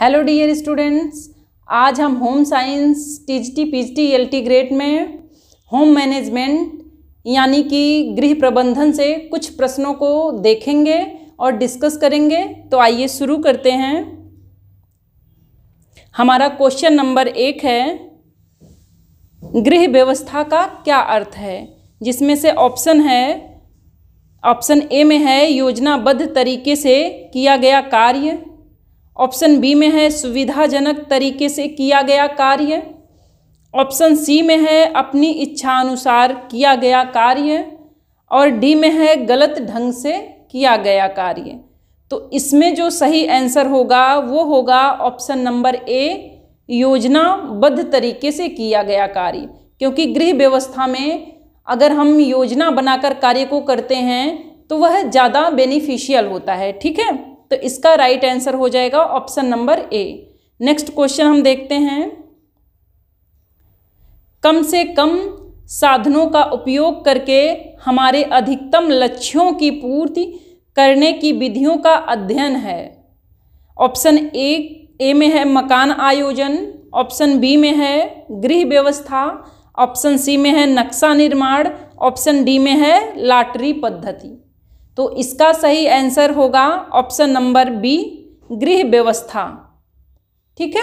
hello dear students आज हम home science TGT PGT LT grade में होम मैनेजमेंट यानी कि गृह प्रबंधन से कुछ प्रश्नों को देखेंगे और डिस्कस करेंगे तो आइए शुरू करते हैं हमारा क्वेश्चन नंबर एक है गृह व्यवस्था का क्या अर्थ है जिसमें से ऑप्शन है ऑप्शन ए में है योजनाबद्ध तरीके से किया गया कार्य ऑप्शन बी में है सुविधाजनक तरीके से किया गया कार्य ऑप्शन सी में है अपनी इच्छा अनुसार किया गया कार्य और डी में है गलत ढंग से किया गया कार्य तो इसमें जो सही आंसर होगा वो होगा ऑप्शन नंबर ए योजनाबद्ध तरीके से किया गया कार्य क्योंकि गृह व्यवस्था में अगर हम योजना बनाकर कार्य को करते हैं तो वह ज़्यादा बेनिफिशियल होता है ठीक है तो इसका राइट right आंसर हो जाएगा option number A next question हम देखते हैं कम से कम साधनों का उपयोग करके हमारे अधिकतम लक्ष्यों की पूर्ति करने की विधियों का अध्ययन है ऑप्शन ए ए में है मकान आयोजन ऑप्शन बी में है गृह व्यवस्था ऑप्शन सी में है नक्शा निर्माण ऑप्शन डी में है लाटरी पद्धति तो इसका सही आंसर होगा ऑप्शन नंबर बी गृह व्यवस्था ठीक है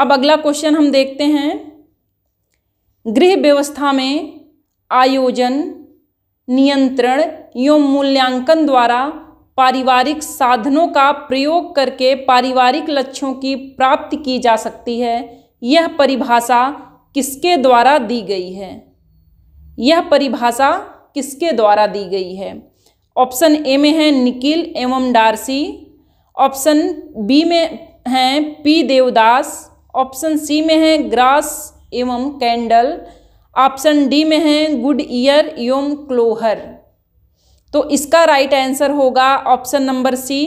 अब अगला क्वेश्चन हम देखते हैं गृह व्यवस्था में आयोजन नियंत्रण एवं मूल्यांकन द्वारा पारिवारिक साधनों का प्रयोग करके पारिवारिक लक्ष्यों की प्राप्ति की जा सकती है यह परिभाषा किसके द्वारा दी गई है यह परिभाषा किसके द्वारा दी गई है ऑप्शन ए में है निखिल एवं डार्सी ऑप्शन बी में हैं पी देवदास ऑप्शन सी में है ग्रास एवं कैंडल ऑप्शन डी में है गुड ईयर एवं क्लोहर तो इसका राइट आंसर होगा ऑप्शन नंबर सी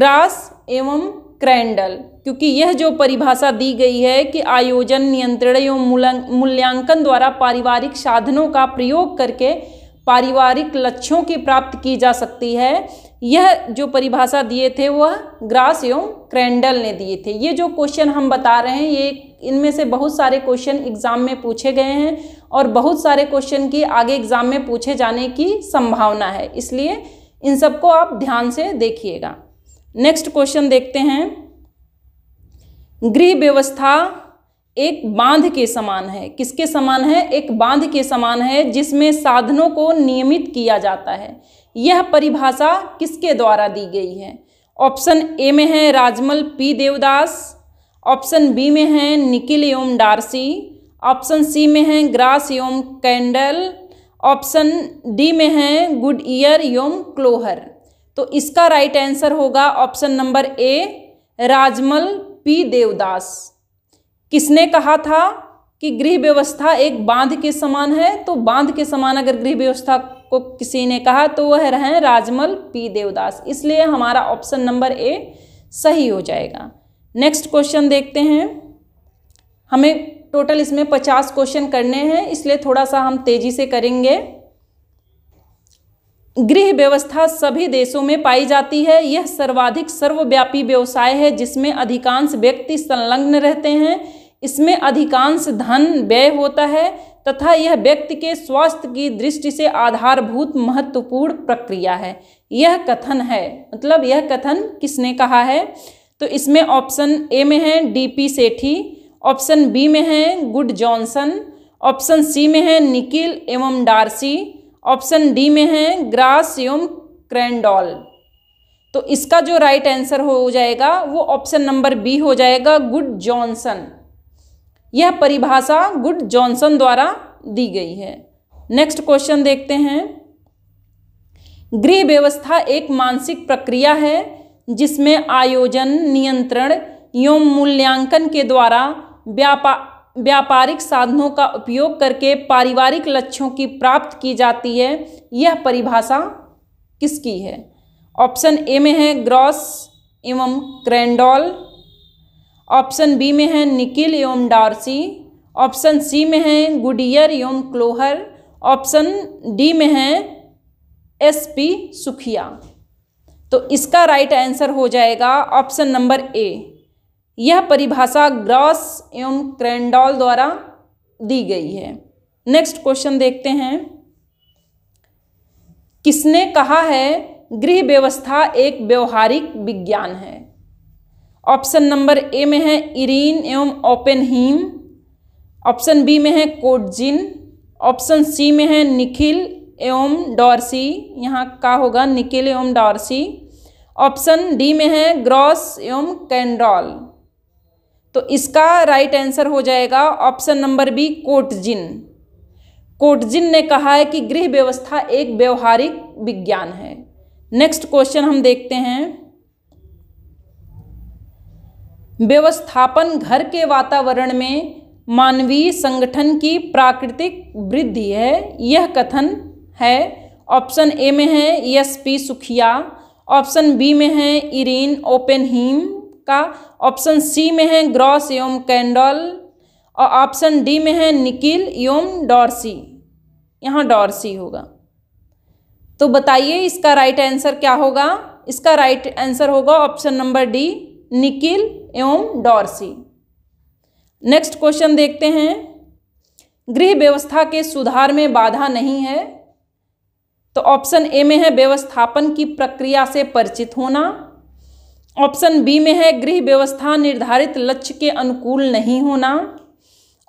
ग्रास एवं क्रैंडल क्योंकि यह जो परिभाषा दी गई है कि आयोजन नियंत्रण एवं मूल्यांकन द्वारा पारिवारिक साधनों का प्रयोग करके पारिवारिक लक्ष्यों की प्राप्त की जा सकती है यह जो परिभाषा दिए थे वह ग्रास एवं क्रैंडल ने दिए थे ये जो क्वेश्चन हम बता रहे हैं ये इनमें से बहुत सारे क्वेश्चन एग्ज़ाम में पूछे गए हैं और बहुत सारे क्वेश्चन की आगे एग्ज़ाम में पूछे जाने की संभावना है इसलिए इन सबको आप ध्यान से देखिएगा नेक्स्ट क्वेश्चन देखते हैं गृह व्यवस्था एक बांध के समान है किसके समान है एक बांध के समान है जिसमें साधनों को नियमित किया जाता है यह परिभाषा किसके द्वारा दी गई है ऑप्शन ए में है Rajammal P Devadas option B में है निकिल एवं डार्सी ऑप्शन सी में है ग्रास एवं कैंडल ऑप्शन डी में है गुड ईयर एवं क्लोहर तो इसका राइट आंसर होगा option number A Rajammal P Devadas किसने कहा था कि गृह व्यवस्था एक बांध के समान है तो बांध के समान अगर गृह व्यवस्था को किसी ने कहा तो वह रहे राजमल पी देवदास इसलिए हमारा ऑप्शन नंबर ए सही हो जाएगा नेक्स्ट क्वेश्चन देखते हैं हमें टोटल इसमें पचास क्वेश्चन करने हैं इसलिए थोड़ा सा हम तेजी से करेंगे गृह व्यवस्था सभी देशों में पाई जाती है यह सर्वाधिक सर्वव्यापी व्यवसाय है जिसमें अधिकांश व्यक्ति संलग्न रहते हैं इसमें अधिकांश धन व्यय होता है तथा यह व्यक्ति के स्वास्थ्य की दृष्टि से आधारभूत महत्वपूर्ण प्रक्रिया है यह कथन है मतलब यह कथन किसने कहा है तो इसमें ऑप्शन ए में है D P Sethi option B में है गुड जॉनसन ऑप्शन सी में है निकिल एवं डार्सी ऑप्शन डी में है ग्रास एवं क्रैंडॉल तो इसका जो राइट आंसर हो जाएगा वो ऑप्शन नंबर बी हो जाएगा गुड जॉनसन यह परिभाषा गुड जॉनसन द्वारा दी गई है नेक्स्ट क्वेश्चन देखते हैं गृह व्यवस्था एक मानसिक प्रक्रिया है जिसमें आयोजन नियंत्रण एवं मूल्यांकन के द्वारा व्यापा व्यापारिक साधनों का उपयोग करके पारिवारिक लक्ष्यों की प्राप्त की जाती है यह परिभाषा किसकी है ऑप्शन ए में है ग्रॉस एवं क्रैंडॉल ऑप्शन बी में है निकिल एवं डार्सी ऑप्शन सी में है गुडियर एवं क्लोहर ऑप्शन डी में है एस पी सुखिया तो इसका राइट आंसर हो जाएगा ऑप्शन नंबर ए यह परिभाषा ग्रॉस एवं क्रेंडॉल द्वारा दी गई है नेक्स्ट क्वेश्चन देखते हैं किसने कहा है गृह व्यवस्था एक व्यवहारिक विज्ञान है ऑप्शन नंबर ए में है इरीन एवं ओपेनहीम ऑप्शन बी में है कोटजिन ऑप्शन सी में है निखिल एवं डॉर्सी यहाँ का होगा निखिल एवं डॉर्सी ऑप्शन डी में है ग्रॉस एवं कैंडॉल तो इसका राइट आंसर हो जाएगा ऑप्शन नंबर बी कोटजिन कोटजिन ने कहा है कि गृह व्यवस्था एक व्यवहारिक विज्ञान है नेक्स्ट क्वेश्चन हम देखते हैं व्यवस्थापन घर के वातावरण में मानवीय संगठन की प्राकृतिक वृद्धि है यह कथन है ऑप्शन ए में है S P Sukhia option B में है इरीन ओपेनहीम का ऑप्शन सी में है ग्रॉस एवं कैंडल और ऑप्शन डी में है निकिल एवं डॉर्सी यहाँ डॉर्सी होगा तो बताइए इसका राइट आंसर क्या होगा इसका राइट आंसर होगा ऑप्शन नंबर डी निकिल एवं डॉर्सी नेक्स्ट क्वेश्चन देखते हैं गृह व्यवस्था के सुधार में बाधा नहीं है तो ऑप्शन ए में है व्यवस्थापन की प्रक्रिया से परिचित होना ऑप्शन बी में है गृह व्यवस्था निर्धारित लक्ष्य के अनुकूल नहीं होना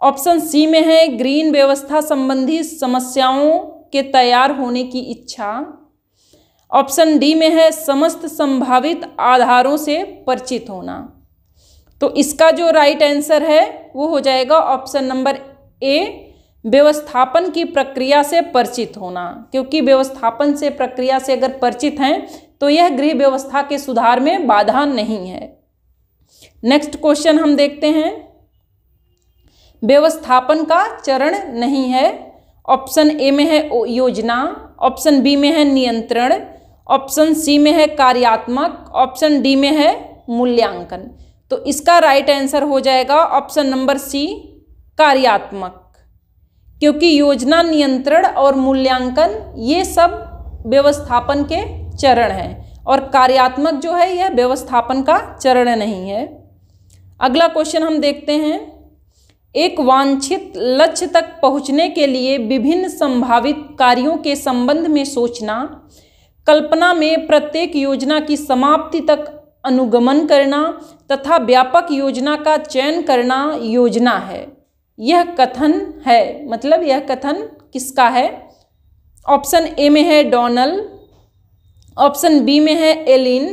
ऑप्शन सी में है ग्रीन व्यवस्था संबंधी समस्याओं के तैयार होने की इच्छा ऑप्शन डी में है समस्त संभावित आधारों से परिचित होना तो इसका जो राइट आंसर है वो हो जाएगा ऑप्शन नंबर ए व्यवस्थापन की प्रक्रिया से परिचित होना क्योंकि व्यवस्थापन से प्रक्रिया से अगर परिचित हैं तो यह गृह व्यवस्था के सुधार में बाधा नहीं है नेक्स्ट क्वेश्चन हम देखते हैं व्यवस्थापन का चरण नहीं है ऑप्शन ए में है योजना ऑप्शन बी में है नियंत्रण ऑप्शन सी में है कार्यात्मक ऑप्शन डी में है मूल्यांकन तो इसका राइट आंसर हो जाएगा ऑप्शन नंबर सी कार्यात्मक क्योंकि योजना नियंत्रण और मूल्यांकन ये सब व्यवस्थापन के चरण हैं और कार्यात्मक जो है यह व्यवस्थापन का चरण नहीं है अगला क्वेश्चन हम देखते हैं एक वांछित लक्ष्य तक पहुंचने के लिए विभिन्न संभावित कार्यों के संबंध में सोचना कल्पना में प्रत्येक योजना की समाप्ति तक अनुगमन करना तथा व्यापक योजना का चयन करना योजना है यह कथन है मतलब यह कथन किसका है ऑप्शन ए में है डोनल ऑप्शन बी में है एलिन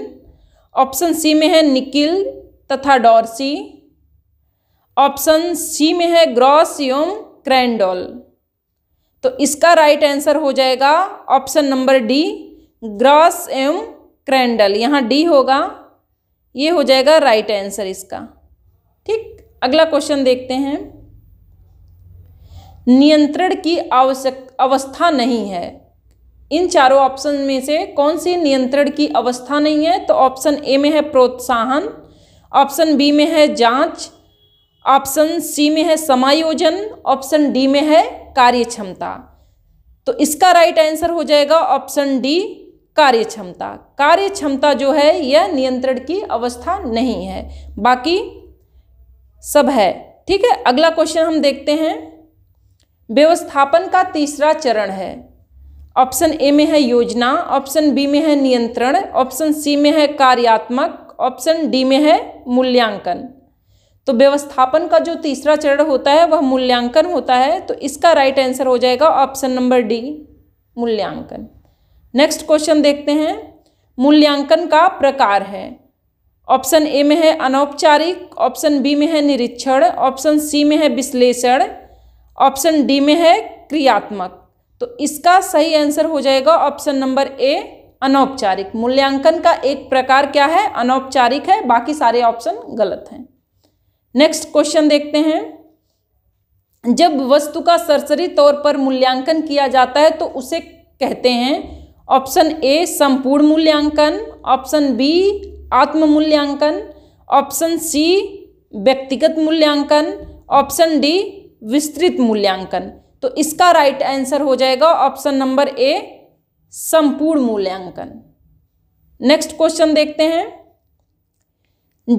ऑप्शन सी में है निकिल तथा डॉर्सी ऑप्शन सी में है ग्रॉस योम क्रैंडोल तो इसका राइट आंसर हो जाएगा ऑप्शन नंबर डी ग्रॉस एम क्रैंडल यहाँ डी होगा ये हो जाएगा राइट आंसर इसका ठीक अगला क्वेश्चन देखते हैं नियंत्रण की आवश्यक अवस्था नहीं है इन चारों ऑप्शन में से कौन सी नियंत्रण की अवस्था नहीं है तो ऑप्शन ए में है प्रोत्साहन ऑप्शन बी में है जांच ऑप्शन सी में है समायोजन ऑप्शन डी में है कार्य क्षमता तो इसका राइट आंसर हो जाएगा ऑप्शन डी कार्य क्षमता कार्य क्षमता जो है यह नियंत्रण की अवस्था नहीं है बाकी सब है ठीक है अगला क्वेश्चन हम देखते हैं व्यवस्थापन का तीसरा चरण है ऑप्शन ए में है योजना ऑप्शन बी में है नियंत्रण ऑप्शन सी में है कार्यात्मक ऑप्शन डी में है मूल्यांकन तो व्यवस्थापन का जो तीसरा चरण होता है वह मूल्यांकन होता है तो इसका राइट आंसर हो जाएगा ऑप्शन नंबर डी मूल्यांकन नेक्स्ट क्वेश्चन देखते हैं मूल्यांकन का प्रकार है ऑप्शन ए में है अनौपचारिक ऑप्शन बी में है निरीक्षण ऑप्शन सी में है विश्लेषण ऑप्शन डी में है क्रियात्मक तो इसका सही आंसर हो जाएगा ऑप्शन नंबर ए अनौपचारिक मूल्यांकन का एक प्रकार क्या है अनौपचारिक है बाकी सारे ऑप्शन गलत हैं नेक्स्ट क्वेश्चन देखते हैं जब वस्तु का सरसरी तौर पर मूल्यांकन किया जाता है तो उसे कहते हैं ऑप्शन ए संपूर्ण मूल्यांकन ऑप्शन बी आत्म मूल्यांकन ऑप्शन सी व्यक्तिगत मूल्यांकन ऑप्शन डी विस्तृत मूल्यांकन तो इसका राइट आंसर हो जाएगा ऑप्शन नंबर ए संपूर्ण मूल्यांकन नेक्स्ट क्वेश्चन देखते हैं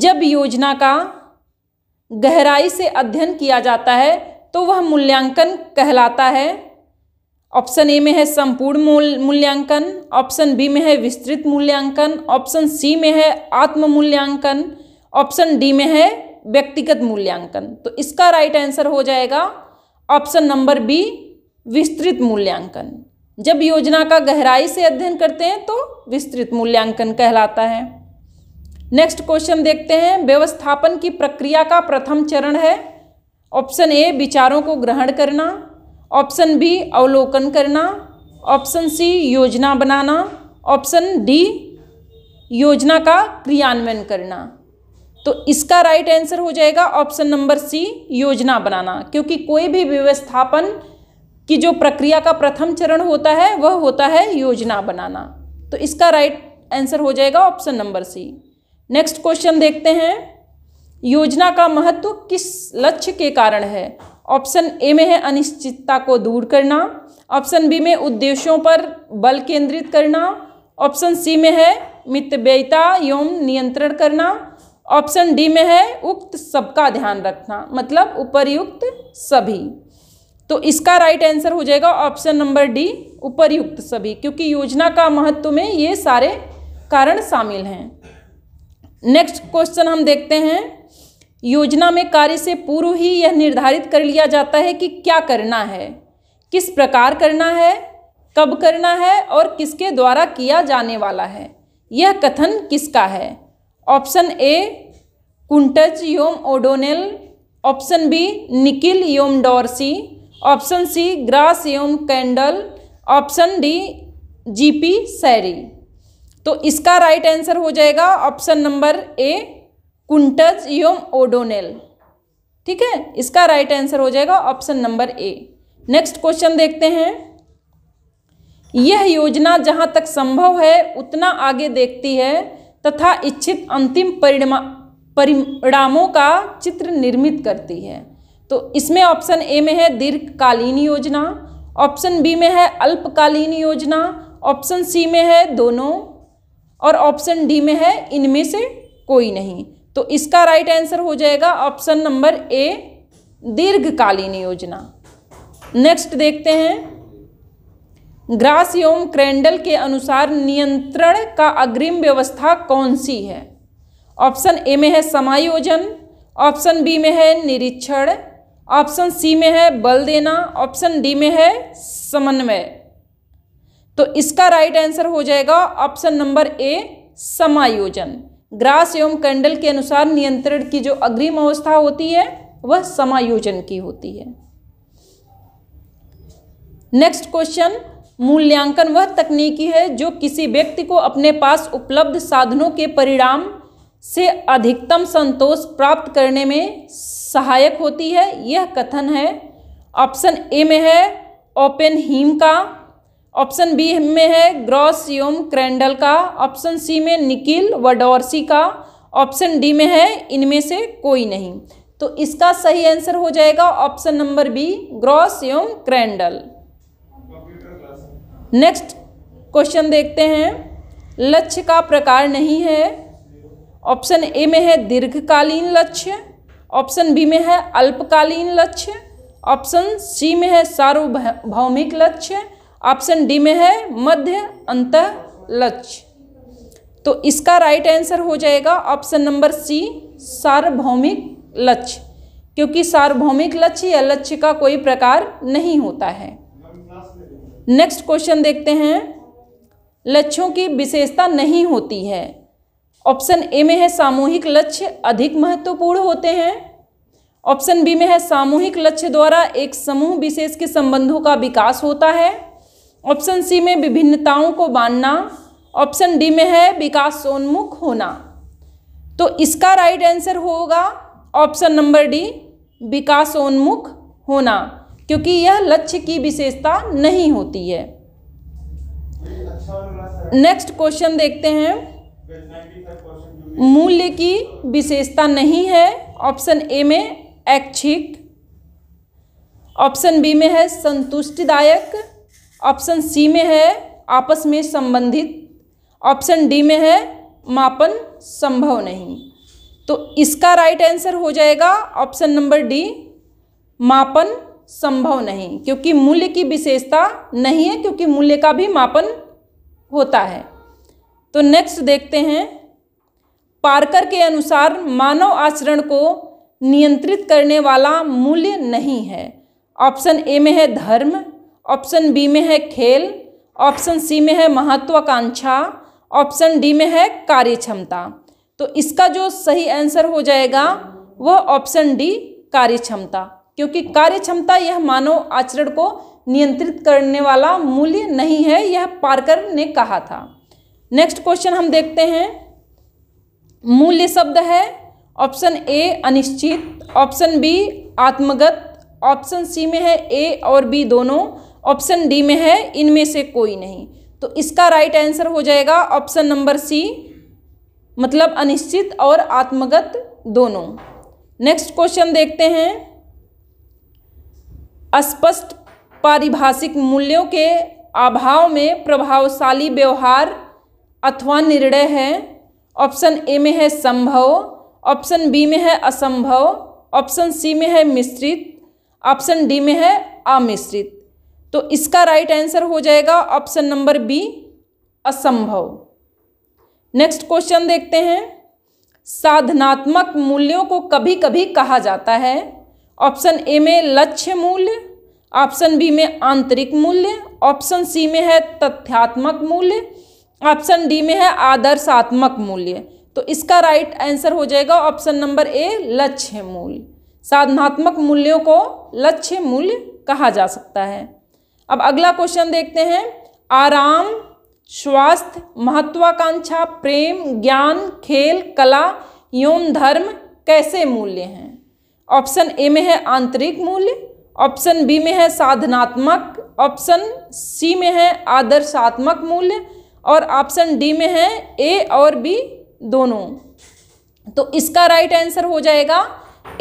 जब योजना का गहराई से अध्ययन किया जाता है तो वह मूल्यांकन कहलाता है ऑप्शन ए में है संपूर्ण मूल्यांकन ऑप्शन बी में है विस्तृत मूल्यांकन ऑप्शन सी में है आत्म मूल्यांकन ऑप्शन डी में है व्यक्तिगत मूल्यांकन तो इसका राइट आंसर हो जाएगा ऑप्शन नंबर बी विस्तृत मूल्यांकन जब योजना का गहराई से अध्ययन करते हैं तो विस्तृत मूल्यांकन कहलाता है नेक्स्ट क्वेश्चन देखते हैं व्यवस्थापन की प्रक्रिया का प्रथम चरण है ऑप्शन ए विचारों को ग्रहण करना ऑप्शन बी अवलोकन करना ऑप्शन सी योजना बनाना ऑप्शन डी योजना का क्रियान्वयन करना तो इसका राइट आंसर हो जाएगा ऑप्शन नंबर सी योजना बनाना क्योंकि कोई भी व्यवस्थापन की जो प्रक्रिया का प्रथम चरण होता है वह होता है योजना बनाना तो इसका राइट आंसर हो जाएगा option number C next question देखते हैं योजना का महत्व किस लक्ष्य के कारण है ऑप्शन ए में है अनिश्चितता को दूर करना ऑप्शन बी में उद्देश्यों पर बल केंद्रित करना ऑप्शन सी में है मितव्ययता एवं नियंत्रण करना ऑप्शन डी में है उक्त सबका ध्यान रखना मतलब उपरयुक्त सभी तो इसका राइट आंसर हो जाएगा ऑप्शन नंबर डी उपरयुक्त सभी क्योंकि योजना का महत्व में ये सारे कारण शामिल हैं नेक्स्ट क्वेश्चन हम देखते हैं योजना में कार्य से पूर्व ही यह निर्धारित कर लिया जाता है कि क्या करना है किस प्रकार करना है कब करना है और किसके द्वारा किया जाने वाला है यह कथन किसका है ऑप्शन ए कुंटज योम ओडोनेल ऑप्शन बी निकिल योम डॉर्सी ऑप्शन सी ग्रास योम कैंडल ऑप्शन डी जीपी सैरी तो इसका राइट आंसर हो जाएगा ऑप्शन नंबर ए कुंटज योम ओडोनेल ठीक है इसका राइट आंसर हो जाएगा option number A next question देखते हैं यह योजना जहाँ तक संभव है उतना आगे देखती है तथा इच्छित अंतिम परिणमा परिणामों का चित्र निर्मित करती है तो इसमें ऑप्शन ए में है दीर्घकालीन योजना ऑप्शन बी में है अल्पकालीन योजना ऑप्शन सी में है दोनों और ऑप्शन डी में है इनमें से कोई नहीं तो इसका राइट आंसर हो जाएगा ऑप्शन नंबर ए दीर्घकालीन योजना नेक्स्ट देखते हैं ग्रासियोम क्रेंडल के अनुसार नियंत्रण का अग्रिम व्यवस्था कौन सी है ऑप्शन ए में है समायोजन ऑप्शन बी में है निरीक्षण ऑप्शन सी में है बल देना ऑप्शन डी में है समन्वय तो इसका राइट आंसर हो जाएगा ऑप्शन नंबर ए समायोजन ग्रास एवं कैंडल के अनुसार नियंत्रण की जो अग्रिम अवस्था होती है वह समायोजन की होती है नेक्स्ट क्वेश्चन मूल्यांकन वह तकनीकी है जो किसी व्यक्ति को अपने पास उपलब्ध साधनों के परिणाम से अधिकतम संतोष प्राप्त करने में सहायक होती है यह कथन है ऑप्शन ए में है ओपेन हीम का ऑप्शन बी में है ग्रॉस यूम क्रैंडल का ऑप्शन सी में निकिल वडोर्सी का ऑप्शन डी में है इनमें से कोई नहीं तो इसका सही आंसर हो जाएगा ऑप्शन नंबर बी ग्रॉस यूम क्रैंडल नेक्स्ट क्वेश्चन देखते हैं लक्ष्य का प्रकार नहीं है ऑप्शन ए में है दीर्घकालीन लक्ष्य ऑप्शन बी में है अल्पकालीन लक्ष्य ऑप्शन सी में है सार्वभौमिक लक्ष्य ऑप्शन डी में है मध्य अंत लक्ष्य तो इसका राइट आंसर हो जाएगा ऑप्शन नंबर सी सार्वभौमिक लक्ष्य क्योंकि सार्वभौमिक लक्ष्य या लक्ष्य का कोई प्रकार नहीं होता है नेक्स्ट क्वेश्चन देखते हैं लक्ष्यों की विशेषता नहीं होती है ऑप्शन ए में है सामूहिक लक्ष्य अधिक महत्वपूर्ण होते हैं ऑप्शन बी में है सामूहिक लक्ष्य द्वारा एक समूह विशेष के संबंधों का विकास होता है ऑप्शन सी में विभिन्नताओं को बांधना ऑप्शन डी में है विकास सोन्मुख होना तो इसका राइट आंसर होगा ऑप्शन नंबर डी विकासोन्मुख होना क्योंकि यह लक्ष्य की विशेषता नहीं होती है नेक्स्ट क्वेश्चन देखते हैं मूल्य की विशेषता नहीं है ऑप्शन ए में ऐच्छिक ऑप्शन बी में है संतुष्टिदायक ऑप्शन सी में है आपस में संबंधित ऑप्शन डी में है मापन संभव नहीं तो इसका राइट आंसर हो जाएगा ऑप्शन नंबर डी मापन संभव नहीं क्योंकि मूल्य की विशेषता नहीं है क्योंकि मूल्य का भी मापन होता है तो नेक्स्ट देखते हैं पार्कर के अनुसार मानव आचरण को नियंत्रित करने वाला मूल्य नहीं है ऑप्शन ए में है धर्म ऑप्शन बी में है खेल ऑप्शन सी में है महत्वाकांक्षा ऑप्शन डी में है कार्य क्षमता तो इसका जो सही आंसर हो जाएगा वह ऑप्शन डी कार्य क्षमता क्योंकि कार्य क्षमता यह मानव आचरण को नियंत्रित करने वाला मूल्य नहीं है यह पार्कर ने कहा था नेक्स्ट क्वेश्चन हम देखते हैं मूल्य शब्द है ऑप्शन ए अनिश्चित ऑप्शन बी आत्मगत ऑप्शन सी में है ए और बी दोनों ऑप्शन डी में है इनमें से कोई नहीं तो इसका राइट आंसर हो जाएगा ऑप्शन नंबर सी मतलब अनिश्चित और आत्मगत दोनों नेक्स्ट क्वेश्चन देखते हैं अस्पष्ट पारिभाषिक मूल्यों के अभाव में प्रभावशाली व्यवहार अथवा निर्णय है ऑप्शन ए में है संभव ऑप्शन बी में है असंभव ऑप्शन सी में है मिश्रित ऑप्शन डी में है अमिश्रित तो इसका राइट आंसर हो जाएगा ऑप्शन नंबर बी असंभव नेक्स्ट क्वेश्चन देखते हैं साधनात्मक मूल्यों को कभी कभी कहा जाता है ऑप्शन ए में लक्ष्य मूल्य ऑप्शन बी में आंतरिक मूल्य ऑप्शन सी में है तथ्यात्मक मूल्य ऑप्शन डी में है आदर्शात्मक मूल्य तो इसका राइट आंसर हो जाएगा ऑप्शन नंबर ए लक्ष्य मूल्य साधनात्मक मूल्यों को लक्ष्य मूल्य कहा जा सकता है अब अगला क्वेश्चन देखते हैं आराम स्वास्थ्य महत्वाकांक्षा प्रेम ज्ञान खेल कला यौन धर्म कैसे मूल्य हैं ऑप्शन ए में है आंतरिक मूल्य ऑप्शन बी में है साधनात्मक ऑप्शन सी में है आदर्शात्मक मूल्य और ऑप्शन डी में है ए और बी दोनों तो इसका राइट आंसर हो जाएगा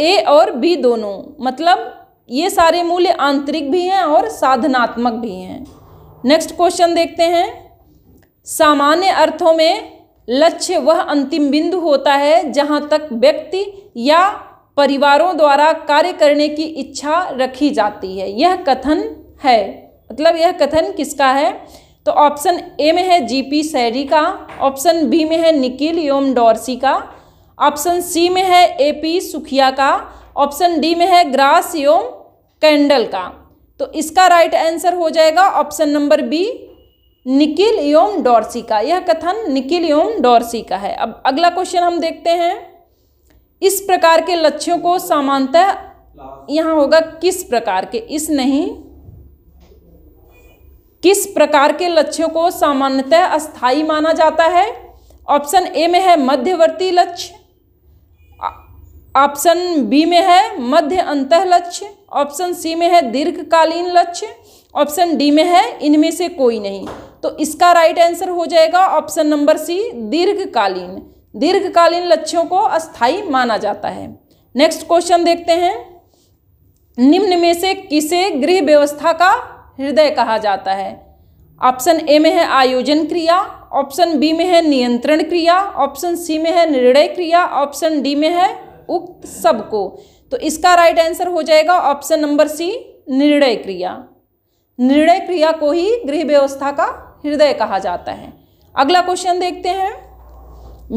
ए और बी दोनों मतलब ये सारे मूल्य आंतरिक भी हैं और साधनात्मक भी हैं नेक्स्ट क्वेश्चन देखते हैं सामान्य अर्थों में लक्ष्य वह अंतिम बिंदु होता है जहाँ तक व्यक्ति या परिवारों द्वारा कार्य करने की इच्छा रखी जाती है यह कथन है मतलब यह कथन किसका है तो ऑप्शन ए में है जीपी सैरी का ऑप्शन बी में है निकिल योम डॉर्सी का ऑप्शन सी में है एपी सुखिया का ऑप्शन डी में है ग्रास योम कैंडल का तो इसका राइट आंसर हो जाएगा ऑप्शन नंबर बी निकिल योम डॉर्सी का यह कथन निकिल योम डॉर्सी का है अब अगला क्वेश्चन हम देखते हैं इस प्रकार के लक्ष्यों को सामान्यतः यहाँ होगा किस प्रकार के इस नहीं किस प्रकार के लक्ष्यों को सामान्यतः अस्थाई माना जाता है ऑप्शन ए में है मध्यवर्ती लक्ष्य ऑप्शन बी में है मध्य अंत लक्ष्य ऑप्शन सी में है दीर्घकालीन लक्ष्य ऑप्शन डी में है इनमें से कोई नहीं तो इसका राइट आंसर हो जाएगा ऑप्शन नंबर सी दीर्घकालीन दीर्घकालीन लक्ष्यों को अस्थाई माना जाता है नेक्स्ट क्वेश्चन देखते हैं निम्न में से किसे गृह व्यवस्था का हृदय कहा जाता है ऑप्शन ए में है आयोजन क्रिया ऑप्शन बी में है नियंत्रण क्रिया ऑप्शन सी में है निर्णय क्रिया ऑप्शन डी में है उक्त सबको तो इसका राइट आंसर हो जाएगा ऑप्शन नंबर सी निर्णय क्रिया निर्णय क्रिया को ही गृह व्यवस्था का हृदय कहा जाता है अगला क्वेश्चन देखते हैं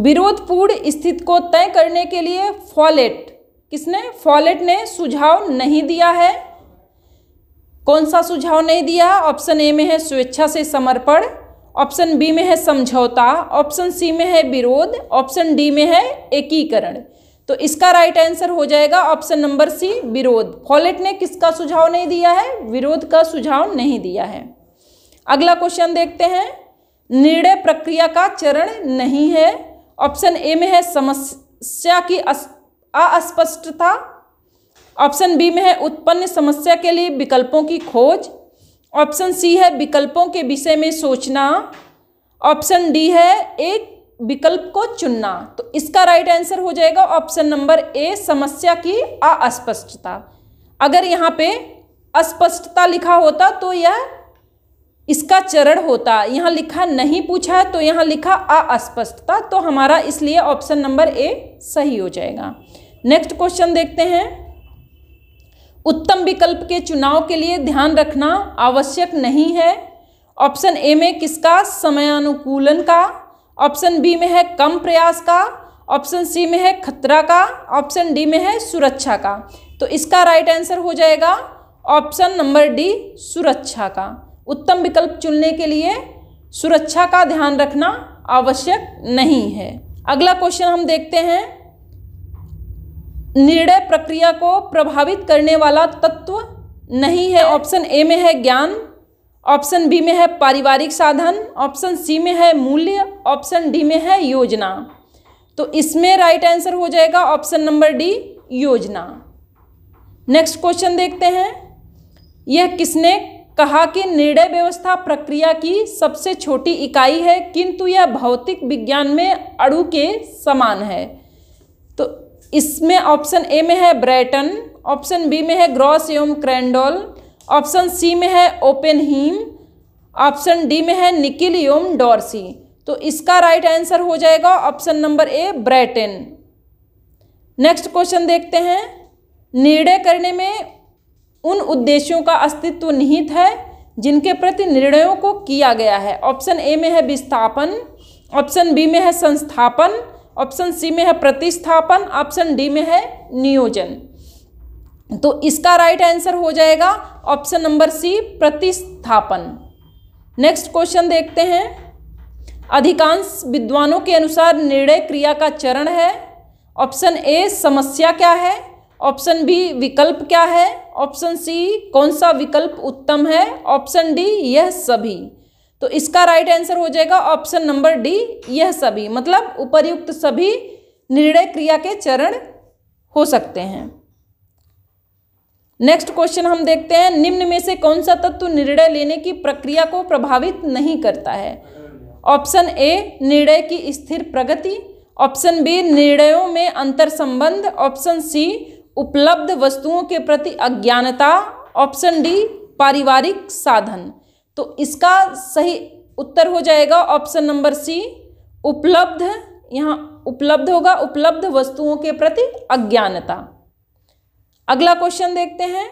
विरोधपूर्ण स्थिति को तय करने के लिए फॉलेट किसने फॉलेट ने सुझाव नहीं दिया है कौन सा सुझाव नहीं दिया ऑप्शन ए में है स्वेच्छा से समर्पण ऑप्शन बी में है समझौता ऑप्शन सी में है विरोध ऑप्शन डी में है एकीकरण तो इसका राइट आंसर हो जाएगा ऑप्शन नंबर सी विरोध फॉलेट ने किसका सुझाव नहीं दिया है विरोध का सुझाव नहीं दिया है अगला क्वेश्चन देखते हैं निर्णय प्रक्रिया का चरण नहीं है ऑप्शन ए में है समस्या की अस्पष्टता ऑप्शन बी में है उत्पन्न समस्या के लिए विकल्पों की खोज ऑप्शन सी है विकल्पों के विषय में सोचना ऑप्शन डी है एक विकल्प को चुनना तो इसका राइट आंसर हो जाएगा ऑप्शन नंबर ए समस्या की अस्पष्टता अगर यहाँ पे अस्पष्टता लिखा होता तो यह इसका चरण होता यहाँ लिखा नहीं पूछा है तो यहाँ लिखा अस्पष्टता तो हमारा इसलिए ऑप्शन नंबर ए सही हो जाएगा नेक्स्ट क्वेश्चन देखते हैं उत्तम विकल्प के चुनाव के लिए ध्यान रखना आवश्यक नहीं है ऑप्शन ए में किसका समयानुकूलन का ऑप्शन बी में है कम प्रयास का ऑप्शन सी में है खतरा का ऑप्शन डी में है सुरक्षा का तो इसका राइट आंसर हो जाएगा ऑप्शन नंबर डी सुरक्षा का उत्तम विकल्प चुनने के लिए सुरक्षा का ध्यान रखना आवश्यक नहीं है अगला क्वेश्चन हम देखते हैं निर्णय प्रक्रिया को प्रभावित करने वाला तत्व नहीं है ऑप्शन ए में है ज्ञान ऑप्शन बी में है पारिवारिक साधन ऑप्शन सी में है मूल्य ऑप्शन डी में है योजना तो इसमें राइट आंसर हो जाएगा ऑप्शन नंबर डी योजना नेक्स्ट क्वेश्चन देखते हैं यह किसने कहा कि निर्णय व्यवस्था प्रक्रिया की सबसे छोटी इकाई है किंतु यह भौतिक विज्ञान में अणु के समान है तो इसमें ऑप्शन ए में है ब्रैटन ऑप्शन बी में है ग्रॉस एवं क्रैंडोल ऑप्शन सी में है ओपेन हीम ऑप्शन डी में है निकिलियम डॉर्सी तो इसका राइट आंसर हो जाएगा ऑप्शन नंबर ए ब्रैटेन नेक्स्ट क्वेश्चन देखते हैं निर्णय करने में उन उद्देश्यों का अस्तित्व निहित है जिनके प्रति निर्णयों को किया गया है ऑप्शन ए में है विस्थापन ऑप्शन बी में है संस्थापन ऑप्शन सी में है प्रतिस्थापन ऑप्शन डी में है नियोजन तो इसका राइट आंसर हो जाएगा ऑप्शन नंबर सी प्रतिस्थापन नेक्स्ट क्वेश्चन देखते हैं अधिकांश विद्वानों के अनुसार निर्णय क्रिया का चरण है ऑप्शन ए समस्या क्या है ऑप्शन बी विकल्प क्या है ऑप्शन सी कौन सा विकल्प उत्तम है ऑप्शन डी यह सभी तो इसका राइट आंसर हो जाएगा ऑप्शन नंबर डी यह सभी मतलब उपर्युक्त सभी निर्णय क्रिया के चरण हो सकते हैं नेक्स्ट क्वेश्चन हम देखते हैं निम्न में से कौन सा तत्व निर्णय लेने की प्रक्रिया को प्रभावित नहीं करता है ऑप्शन ए निर्णय की स्थिर प्रगति ऑप्शन बी निर्णयों में अंतर संबंध ऑप्शन सी उपलब्ध वस्तुओं के प्रति अज्ञानता ऑप्शन डी पारिवारिक साधन तो इसका सही उत्तर हो जाएगा ऑप्शन नंबर सी उपलब्ध यहाँ उपलब्ध होगा उपलब्ध वस्तुओं के प्रति अज्ञानता अगला क्वेश्चन देखते हैं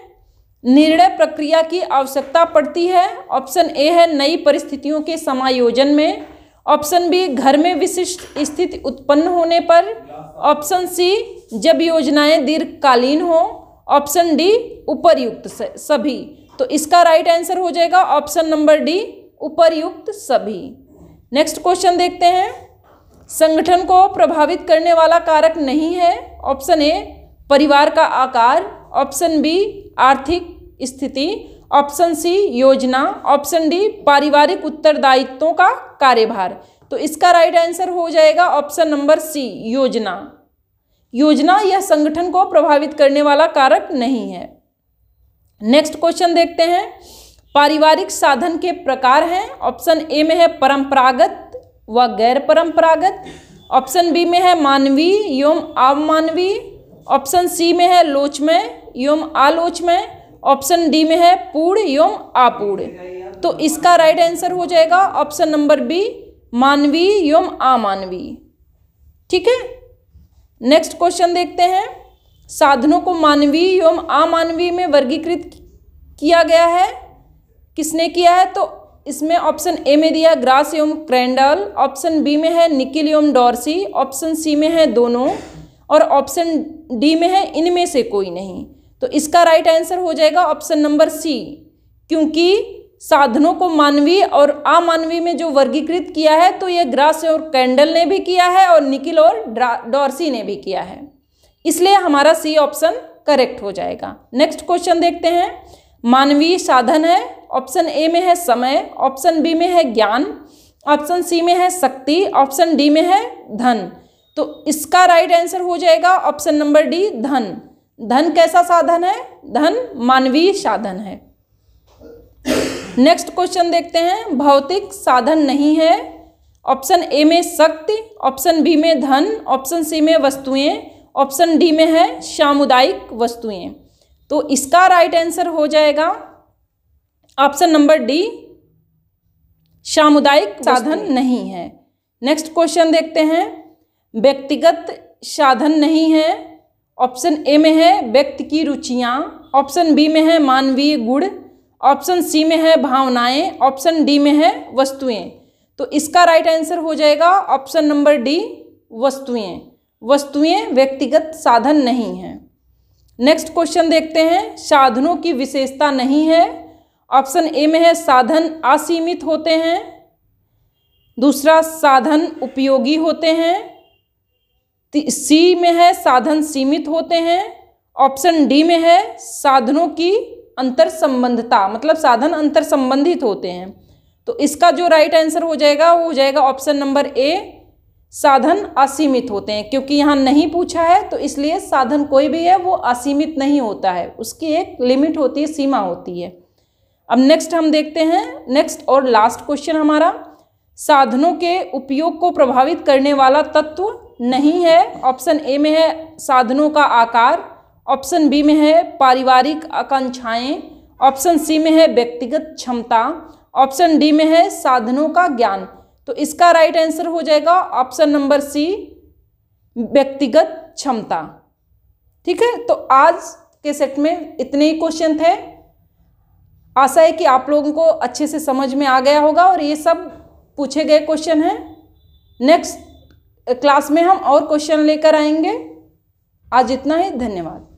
निर्णय प्रक्रिया की आवश्यकता पड़ती है ऑप्शन ए है नई परिस्थितियों के समायोजन में ऑप्शन बी घर में विशिष्ट स्थिति उत्पन्न होने पर ऑप्शन सी जब योजनाएं दीर्घकालीन हो ऑप्शन डी उपरयुक्त सभी तो इसका राइट आंसर हो जाएगा ऑप्शन नंबर डी उपरयुक्त सभी नेक्स्ट क्वेश्चन देखते हैं संगठन को प्रभावित करने वाला कारक नहीं है ऑप्शन ए परिवार का आकार ऑप्शन बी आर्थिक स्थिति ऑप्शन सी योजना ऑप्शन डी पारिवारिक उत्तरदायित्वों का कार्यभार तो इसका राइट आंसर हो जाएगा ऑप्शन नंबर सी योजना योजना यह संगठन को प्रभावित करने वाला कारक नहीं है नेक्स्ट क्वेश्चन देखते हैं पारिवारिक साधन के प्रकार हैं ऑप्शन ए में है परंपरागत व गैर परंपरागत ऑप्शन बी में है मानवीय एवं अमानवीय ऑप्शन सी में है लोचमय एवं आलोचमय ऑप्शन डी में है पूर्ण एवं अपूर्ण तो इसका राइट आंसर हो जाएगा ऑप्शन नंबर बी मानवीय एवं अमानवीय ठीक है नेक्स्ट क्वेश्चन देखते हैं साधनों को मानवीय एवं अमानवीय में वर्गीकृत किया गया है किसने किया है तो इसमें ऑप्शन ए में दिया ग्रास एवं क्रैंडल ऑप्शन बी में है निकिल एवं डॉर्सी ऑप्शन सी में है दोनों और ऑप्शन डी में है इनमें से कोई नहीं तो इसका राइट आंसर हो जाएगा ऑप्शन नंबर सी क्योंकि साधनों को मानवीय और अमानवीय में जो वर्गीकृत किया है तो यह ग्रास और कैंडल ने भी किया है और निकिल और डॉर्सी ने भी किया है इसलिए हमारा सी ऑप्शन करेक्ट हो जाएगा नेक्स्ट क्वेश्चन देखते हैं मानवीय साधन है ऑप्शन ए में है समय ऑप्शन बी में है ज्ञान ऑप्शन सी में है शक्ति ऑप्शन डी में है धन तो इसका राइट आंसर हो जाएगा ऑप्शन नंबर डी धन धन कैसा साधन है धन मानवीय साधन है नेक्स्ट क्वेश्चन देखते हैं भौतिक साधन नहीं है ऑप्शन ए में शक्ति ऑप्शन बी में धन ऑप्शन सी में वस्तुएं ऑप्शन डी में है सामुदायिक वस्तुएं तो इसका राइट आंसर हो जाएगा ऑप्शन नंबर डी सामुदायिक साधन नहीं है नेक्स्ट क्वेश्चन देखते हैं व्यक्तिगत साधन नहीं है ऑप्शन ए में है व्यक्ति की रुचियाँ ऑप्शन बी में है मानवीय गुण ऑप्शन सी में है भावनाएं ऑप्शन डी में है वस्तुएं तो इसका राइट आंसर हो जाएगा ऑप्शन नंबर डी वस्तुएं वस्तुएं व्यक्तिगत साधन नहीं हैं नेक्स्ट क्वेश्चन देखते हैं साधनों की विशेषता नहीं है ऑप्शन ए में है साधन असीमित होते हैं दूसरा साधन उपयोगी होते हैं सी में है साधन सीमित होते हैं ऑप्शन डी में है साधनों की अंतर संबंधता मतलब साधन अंतर संबंधित होते हैं तो इसका जो राइट आंसर हो जाएगा वो हो जाएगा ऑप्शन नंबर ए साधन असीमित होते हैं क्योंकि यहाँ नहीं पूछा है तो इसलिए साधन कोई भी है वो असीमित नहीं होता है उसकी एक लिमिट होती है सीमा होती है अब नेक्स्ट हम देखते हैं नेक्स्ट और लास्ट क्वेश्चन हमारा साधनों के उपयोग को प्रभावित करने वाला तत्व नहीं है ऑप्शन ए में है साधनों का आकार ऑप्शन बी में है पारिवारिक आकांक्षाएँ ऑप्शन सी में है व्यक्तिगत क्षमता ऑप्शन डी में है साधनों का ज्ञान तो इसका राइट आंसर हो जाएगा ऑप्शन नंबर सी व्यक्तिगत क्षमता ठीक है तो आज के सेट में इतने ही क्वेश्चन थे आशा है कि आप लोगों को अच्छे से समझ में आ गया होगा और ये सब पूछे गए क्वेश्चन हैं नेक्स्ट क्लास में हम और क्वेश्चन लेकर आएंगे आज इतना ही धन्यवाद